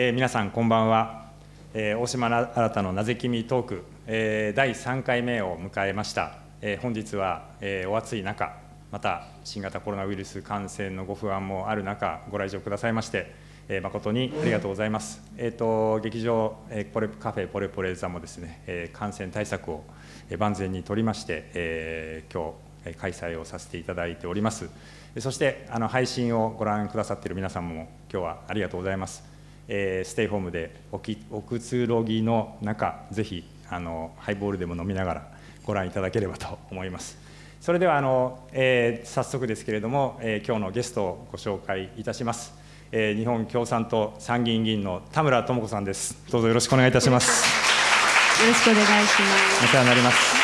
えー、皆さんこんばんは、えー、大島新のなぜ君トーク、えー、第3回目を迎えました、えー、本日は、えー、お暑い中また新型コロナウイルス感染のご不安もある中ご来場くださいまして、えー、誠にありがとうございます、えーと、劇場、えー、ポレカフェポレポレ座もですね、えー、感染対策を万全にとりまして、えー、今日開催をさせていただいておりますそしてあの配信をご覧くださっている皆さんも今日はありがとうございますえー、ステイホームでおきおくつろぎの中ぜひあのハイボールでも飲みながらご覧いただければと思います。それではあの、えー、早速ですけれども、えー、今日のゲストをご紹介いたします、えー、日本共産党参議院議員の田村智子さんですどうぞよろしくお願いいたしますよろしくお願いしますお世話になります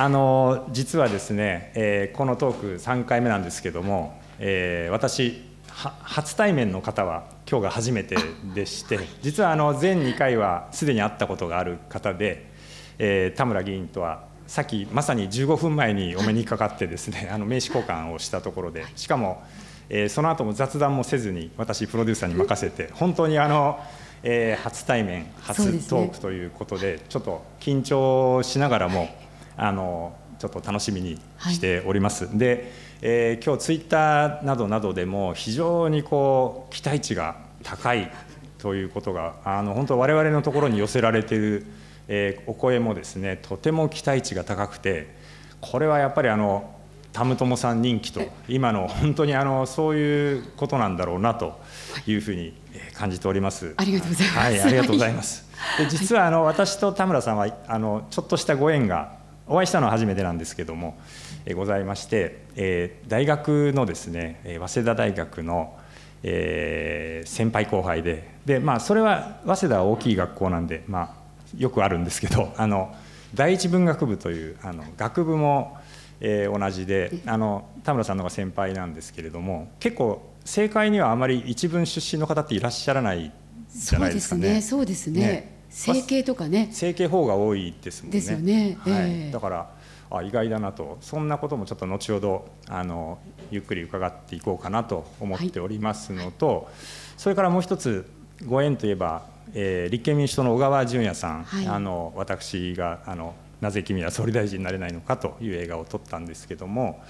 あの実はですね、えー、このトーク3回目なんですけども、えー、私初対面の方は今日が初めてでして、実はあの前2回はすでに会ったことがある方で、えー、田村議員とはさっきまさに15分前にお目にかかってですね あの名刺交換をしたところでしかも、えー、その後も雑談もせずに私プロデューサーに任せて本当にあの、えー、初対面初トークということで、ね、ちょっと緊張しながらもあのちょっと楽しみにしております。はい、でえー、今日ツイッターなどなどでも非常にこう期待値が高いということがあの本当我々のところに寄せられている、えー、お声もですねとても期待値が高くてこれはやっぱりあのタムトモさん人気と今の本当にあのそういうことなんだろうなというふうに感じております。ありがとうございます。はい、ありがとうございます。で実はあの私と田村さんはあのちょっとしたご縁がお会いしたのは初めてなんですけども、えございまして、え大学のですね早稲田大学の、えー、先輩後輩でで、まあ、それは早稲田は大きい学校なんで、まあ、よくあるんですけど あの第一文学部というあの学部も、えー、同じであの田村さんの方が先輩なんですけれども結構政界にはあまり一文出身の方っていらっしゃらないじゃないですかね。そうですねそうですねね整形とかね、整形法が多いですもんね。ですよね。えー、はい、だからあ意外だなとそんなこともちょっと後ほどあのゆっくり伺っていこうかなと思っておりますのと、はい、それからもう一つご縁といえば、えー、立憲民主党の小川淳也さん、はい、あの私があの「なぜ君は総理大臣になれないのか」という映画を撮ったんですけども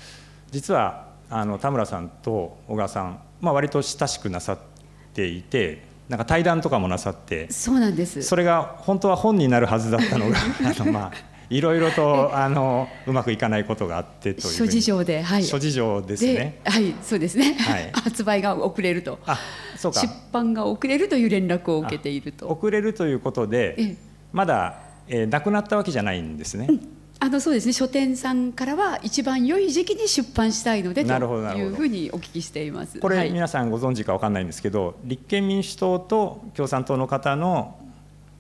実はあの田村さんと小川さん、まあ、割と親しくなさっていてなんか対談とかもなさってそうなんですそれが本当は本になるはずだったのが あの、まあ、いろいろとあのうまくいかないことがあってという諸事情で、はい、諸事情ですねはいそうですね、はい、発売が遅れるとあそうか出版が遅れるという連絡を受けていると遅れるということでまだ、えー、なくなったわけじゃないんですね、うんあのそうですね書店さんからは一番良い時期に出版したいのでというふうにお聞きしていますこれ、はい、皆さんご存知か分かんないんですけど立憲民主党と共産党の方の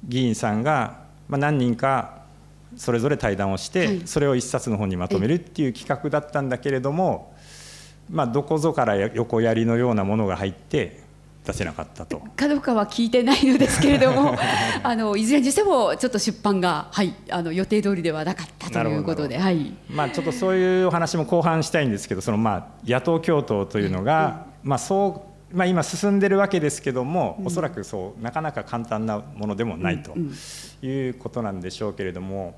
議員さんが、まあ、何人かそれぞれ対談をして、はい、それを一冊の本にまとめるっていう企画だったんだけれども、まあ、どこぞから横やりのようなものが入って出せなかったとかどうかは聞いてないのですけれども あのいずれにしてもちょっと出版が、はい、あの予定通りではなかったということで、はい、まあ、ちょっとそういうお話も後半したいんですけどその、まあ、野党共闘というのが、まあ、そうまあ、今進んでるわけですけども、うん、おそらくそうなかなか簡単なものでもないということなんでしょうけれども、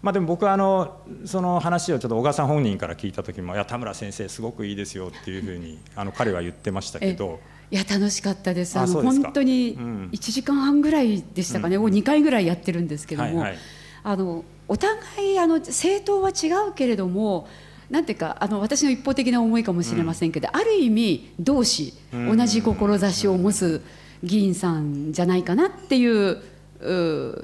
まあ、でも僕はあのその話をちょっと小川さん本人から聞いた時も「いや田村先生すごくいいですよ」っていうふうにあの彼は言ってましたけど。いや楽しかったですあの本当に1時間半ぐらいでしたかね、うん、もう2回ぐらいやってるんですけども、はいはい、あのお互いあの政党は違うけれどもなんていうかあの私の一方的な思いかもしれませんけど、うん、ある意味同志、うん、同じ志を持つ議員さんじゃないかなっていう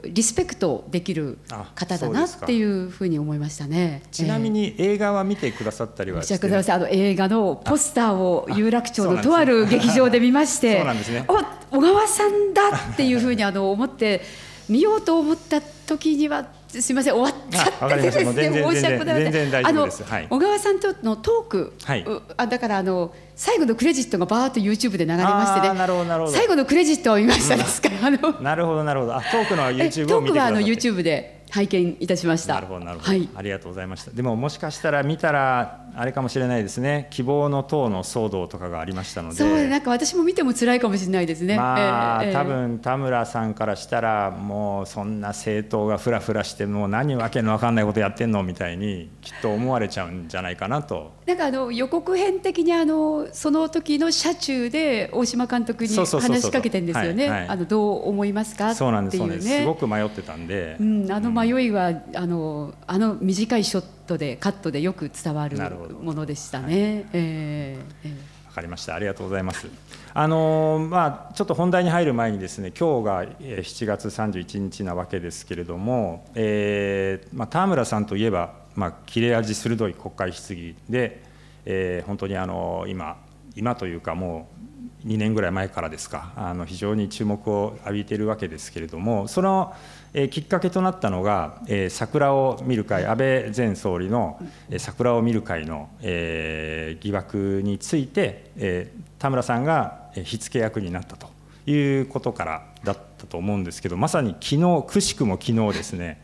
リスペクトできる方だなっていうふうに思いましたね。ちなみに映画は見てくださったりはしてくださいあの映画のポスターを有楽町のとある劇場で見まして、ね、お小川さんだっていうふうにあの思って見ようと思った時にはすみません終わっちゃってですね申し訳ございません。あの、はい、小川さんとのトーク、はい、あだからあの最後のクレジットがバーッと YouTube で流れましてね。なるほどなるほど。最後のクレジットを見ましたですか。うん、あのなるほどなるほど。あトークの YouTube を見てくださって。トークはあの YouTube で。拝見いたしましたなるほどなるほど、はい、ありがとうございましたでももしかしたら見たらあれかもしれないですね希望の党の騒動とかがありましたのでそうなんか私も見ても辛いかもしれないですねまあ、えー、多分田村さんからしたらもうそんな政党がふらふらしてもう何わけのわかんないことやってんのみたいにきっと思われちゃうんじゃないかなとなんかあの予告編的にあのその時の車中で大島監督に話しかけてんですよねどう思いますかそうなんです、ね、すごく迷ってたんで、うん、あの迷迷いはあのあの短いショットでカットでよく伝わるものでしたね。分ええかりました。ありがとうございます。あのまあ、ちょっと本題に入る前にですね、今日が7月31日なわけですけれども、えー、まあ、田村さんといえば、まあ、切れ味鋭い国会質疑で、えー、本当にあの今今というかもう2年ぐらい前からですかあの非常に注目を浴びているわけですけれどもその、えきっかけとなったのが、え桜を見る会安倍前総理の、え桜を見る会の、え疑惑について、え田村さんが火付け役になったということからだったと思うんですけどまさに昨日くしくも昨日ですね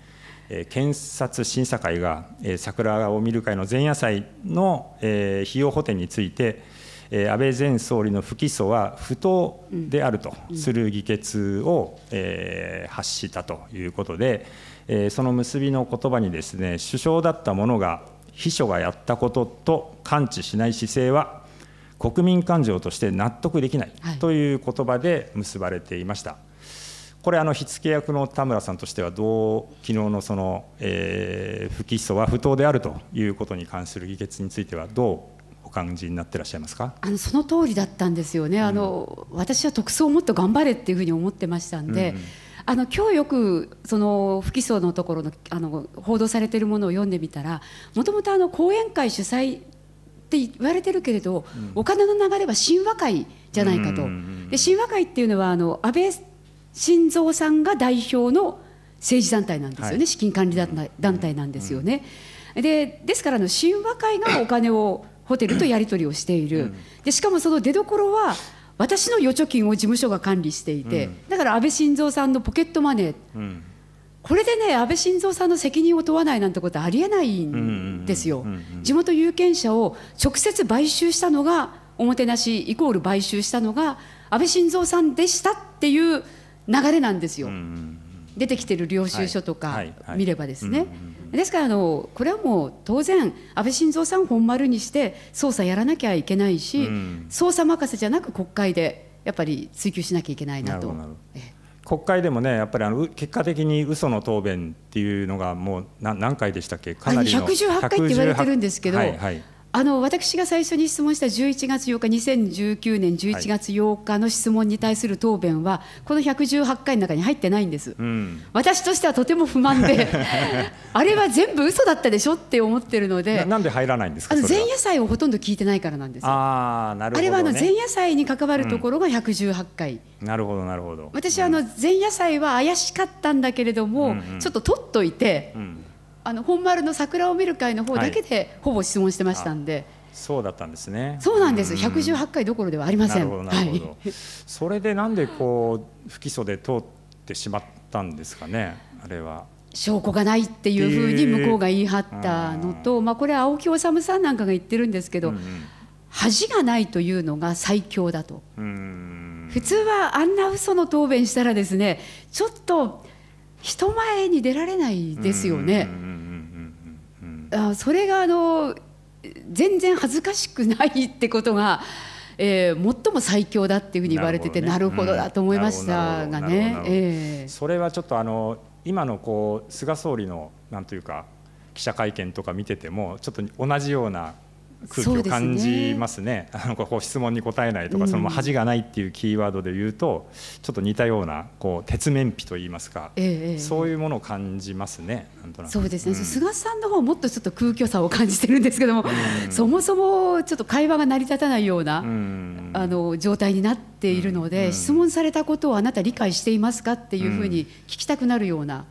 検察審査会が桜を見る会の前夜祭の費用補填についてえ安倍前総理の不起訴は不当であるとする議決を、え発したということで、えその結びの言葉にですね首相だった者が秘書がやったことと関知しない姿勢は国民感情として納得できないという言葉で結ばれていました。これあの火付け役の田村さんとしてはどう昨日のその、えー、不起訴は不当であるということに関する議決についてはどう感じになってらっしゃいますかあのその通りだったんですよね、あの、私は特捜をもっと頑張れっていうふうに思ってましたんで。うんうんあの今日よくその不起訴のところのあの報道されてるものを読んでみたらもともと講演会主催って言われてるけれど、うん、お金の流れは親和会じゃないかと、で親和会っていうのはあの安倍晋三さんが代表の政治団体なんですよね、はい、資金管理団体なんですよね。でですからの親和会がお金をホテルとやり取りをしている、でしかもその出どころは私の預貯金を事務所が管理していて、だから安倍晋三さんのポケットマネー、これでね安倍晋三さんの責任を問わないなんてことはありえないんですよ。地元有権者を直接買収したのがおもてなしイコール買収したのが安倍晋三さんでしたっていう流れなんですよ。出てきてる領収書とか見ればですね。はいはいですからあのこれはもう当然安倍晋三さん本丸にして捜査やらなきゃいけないし、うん、捜査任せじゃなく国会でやっぱり追及しなきゃいけないなと。な国会でもねやっぱりあの結果的に嘘の答弁っていうのがもう何回でしたっけかなりの118回って言われてるんですけど、はいはい、あの私が最初に質問した11月8日2019年11月8日の質問に対する答弁は、この118回の中に入ってないんです、うん、私としてはとても不満で あれは全部嘘だったでしょって思ってるのでなんで入らないんですかあの前夜祭をほとんど聞いてないからなんですあなるほど、ね、あれはあの前夜祭に関わるところが118回、うん、なるほどなるほど私、は、あの前夜祭は怪しかったんだけれども、うんうん、ちょっと取っといて、うんあの本丸の桜を見る会の方だけでほぼ質問してましたんで、そうだったんですねそうなんです118回どころではありませんはい、それでなんでこう不起訴で通ってしまったんですかねあれは証拠がないっていうふうに向こうが言い張ったのと、まあ、これ青木治さんなんかが言ってるんですけど、うん、恥がないというのが最強だと普通はあんな嘘の答弁したらですねちょっと人前に出られないですよね。うんうんうんあそれがあの全然恥ずかしくないってことが、えー、最も最強だっていうふうに言われててなるほど、だと思いましたがね、えー、それはちょっとあの今のこう菅総理のなんというか記者会見とか見ててもちょっと同じような空気を感じますねあの、こう質問に答えないとか、その恥がないっていうキーワードで言うとちょっと似たようなこう鉄面皮といいますか、ええ、そういうものを感じますねなんとなくそうですね、うん、菅さんの方もっとちょっと空虚さを感じてるんですけども、うん、そもそもちょっと会話が成り立たないような、うん、あの状態になっているので、質問されたことをあなた理解していますかっていうふうに聞きたくなるような、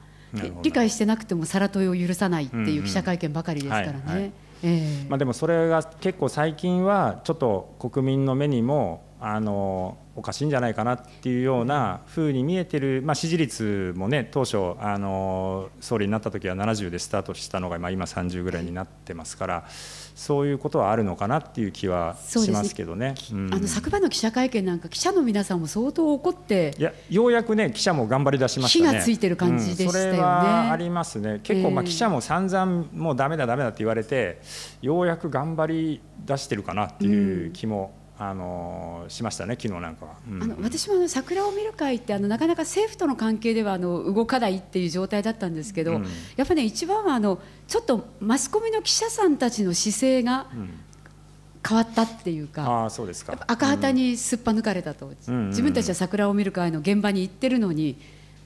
理解してなくてもさら問いを許さないっていう記者会見ばかりですからね。はいはいえー、まあ、でもそれが結構最近はちょっと国民の目にもあのおかしいんじゃないかなっていうようなふうに見えてる、まあ、支持率もね当初あの総理になった時は70でスタートしたのが、まあ、今30ぐらいになってますから。えーそういうことはあるのかなっていう気はしますけどね。ねうん、あの昨晩の記者会見なんか記者の皆さんも相当怒っていやようやくね記者も頑張り出しましたね。火がついてる感じでしたよね。うん、ありますね。結構まあ記者も散々もうダメだダメだって言われてようやく頑張り出してるかなっていう気もあのしましたね、昨日なんかは、うん、あの私もあの桜を見る会ってあのなかなか政府との関係ではあの動かないっていう状態だったんですけど、うん、やっぱね一番はあのちょっとマスコミの記者さんたちの姿勢が変わったっていうかやっぱ赤旗にすっぱ抜かれたと、自分たちは桜を見る会の現場に行ってるのに。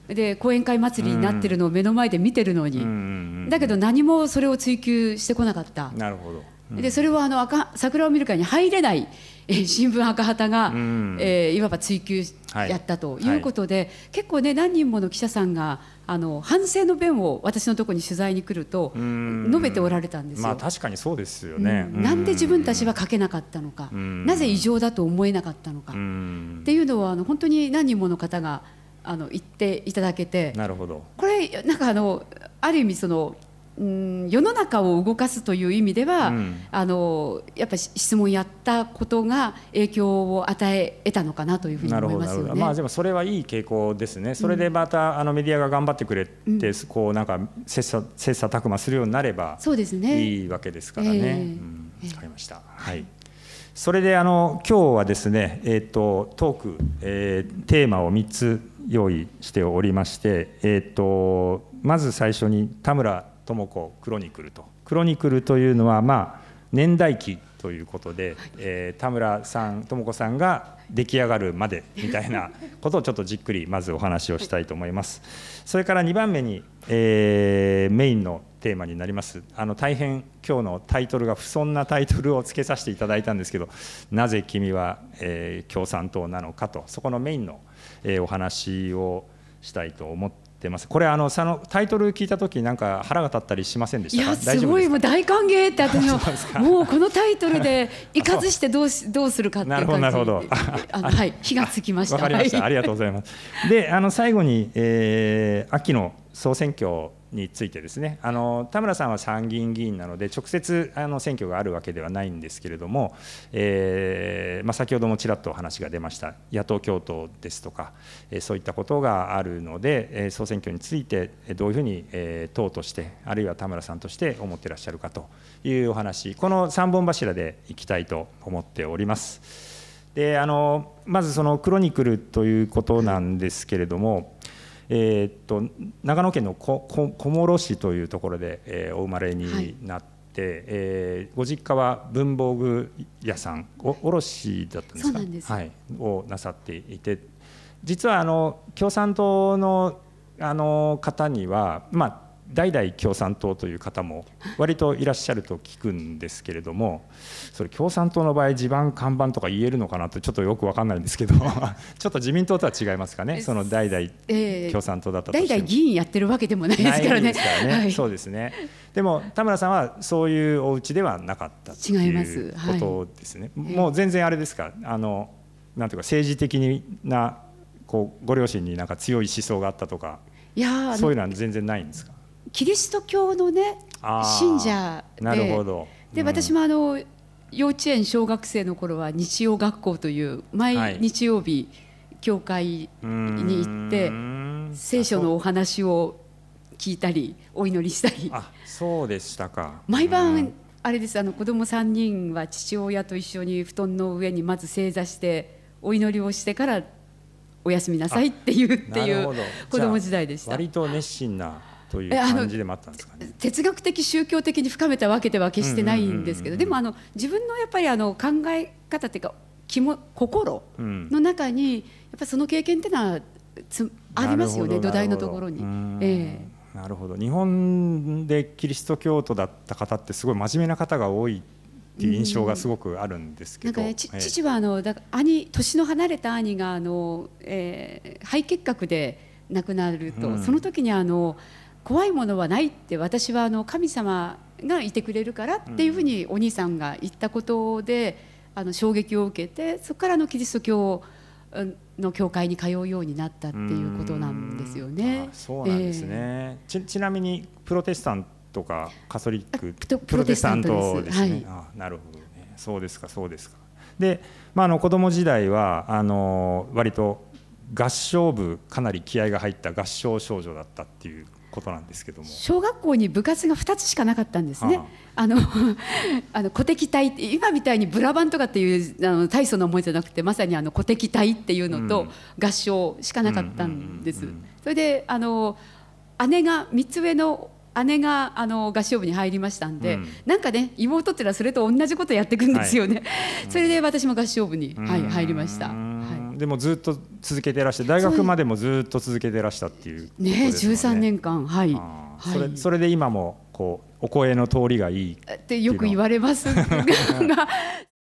で講演会祭りになってるのを目の前で見てるのに、だけど何もそれを追求してこなかったなるほど、でそれはあの赤桜を見る会に入れないえ新聞赤旗が、うん、えー、いわば追及やったということで、はいはい、結構ね何人もの記者さんがあの反省の弁を私のところに取材に来ると述べておられたんですよ。まあ、確かにそうですよね、うん、なんで自分たちは書けなかったのかなぜ異常だと思えなかったのかっていうのはあの本当に何人もの方があの言っていただけてなるほどこれなんかあのある意味そのうん、世の中を動かすという意味では、うん、あのやっぱり質問やったことが影響を与え得たのかなというふうに思いますよね。まあでもそれはいい傾向ですね。それでまた、うん、あのメディアが頑張ってくれて、うん、こうなんか切磋切磋琢磨するようになればそうですねいいわけですからね。わ、えー、かりました。はい。それであの今日はですね、えっ、ー、とトーク、えー、テーマを3つ用意しておりまして、えっ、ー、とまず最初に田村智子クロニクルとクロニクルというのはまあ年代記ということで、はい、えー、田村さん智子さんが出来上がるまでみたいな ことをちょっとじっくりまずお話をしたいと思います。はい、それから2番目に、えー、メインのテーマになりますあの大変今日のタイトルが不遜なタイトルをつけさせていただいたんですけどなぜ君は、えー、共産党なのかとそこのメインの、えお話をしたいと思っってます。これあのそのタイトル聞いた時なんか腹が立ったりしませんでしたいやすごいもう大歓迎って私も もうこのタイトルでい かずしてどうしどうするかっていう感じ。なるほどはい火がつきました。わかりました。ありがとうございます。であの最後に、えー、秋の総選挙についてですねあの田村さんは参議院議員なので直接あの選挙があるわけではないんですけれども、えー、まあ、先ほどもちらっとお話が出ました野党共闘ですとか、えそういったことがあるので、え総選挙についてどういうふうに、え党としてあるいは田村さんとして思ってらっしゃるかというお話この3本柱でいきたいと思っております。であのまずそのクロニクルということなんですけれども、えー、っと長野県のここ小諸市というところで、えー、お生まれになって。はい、えー、ご実家は文房具屋さんお卸だったんですかです、はい、をなさっていて実はあの共産党のあの方には、まあ、代々共産党という方も割といらっしゃると聞くんですけれどもそれ共産党の場合地盤看板とか言えるのかなとちょっとよく分かんないんですけど ちょっと自民党とは違いますかねその代々共産党だったとして、えー、代々議員やってるわけでもないですからね。からねはい、そうですねでも田村さんはそういうお家ではなかったということですね。はい、もう全然あれですかあのなんていうか政治的なこうご両親になんか強い思想があったとかいやそういうのは全然ないんですかキリスト教のね信者でなるほど、うん、で私もあの幼稚園小学生の頃は日曜学校という毎日曜日、教会に行って、聖書のお話を聞いたりお祈りしたりあそうでしたか毎晩あれですあの子供3人は父親と一緒に布団の上にまず正座してお祈りをしてからおやすみなさいって言うっていう子供時代でした割と熱心なという感じでもあったんですか、ね、哲学的宗教的に深めたわけでは決してないんですけどでもあの自分のやっぱりあの考え方っていうか気も心の中にやっぱりその経験っていうのはつありますよね土台のところに。ええなるほど日本でキリスト教徒だった方ってすごい真面目な方が多いっていう印象がすごくあるんですけど、うんね、父はあのだ兄年の離れた兄があの、えー、肺結核で亡くなると、うん、その時にあの。怖いものはないって私はあの神様がいてくれるからっていうふうにお兄さんが言ったことであの衝撃を受けてそこからのキリスト教の教会に通うようになったっていうことなんですよね。そうなんですね、えー、ちちなみにプロテスタントかカソリックプロテスタントですね。はい、あなるほどねそうですかそうですか。で、まあ、あの子供時代はあの割と合唱部かなり気合が入った合唱少女だったっていうことなんですけども小学校に部活が2つしかなかったんですね、あの あの古敵隊って今みたいにブラバンとかっていうあの大層な思いじゃなくてまさにあの敵隊っていうのと合唱しかなかったんです。それであの姉が3つ上の姉があの合唱部に入りましたんで、うん、なんかね妹っていうのはそれと同じことやっていくんですよね、はい、それで私も合唱部に、はい、入りました。でもずっと続けてらして大学までもずっと続けてらしたっていうねね13年間はい、はい、それそれで今もこうお声の通りがいいってよく言われますが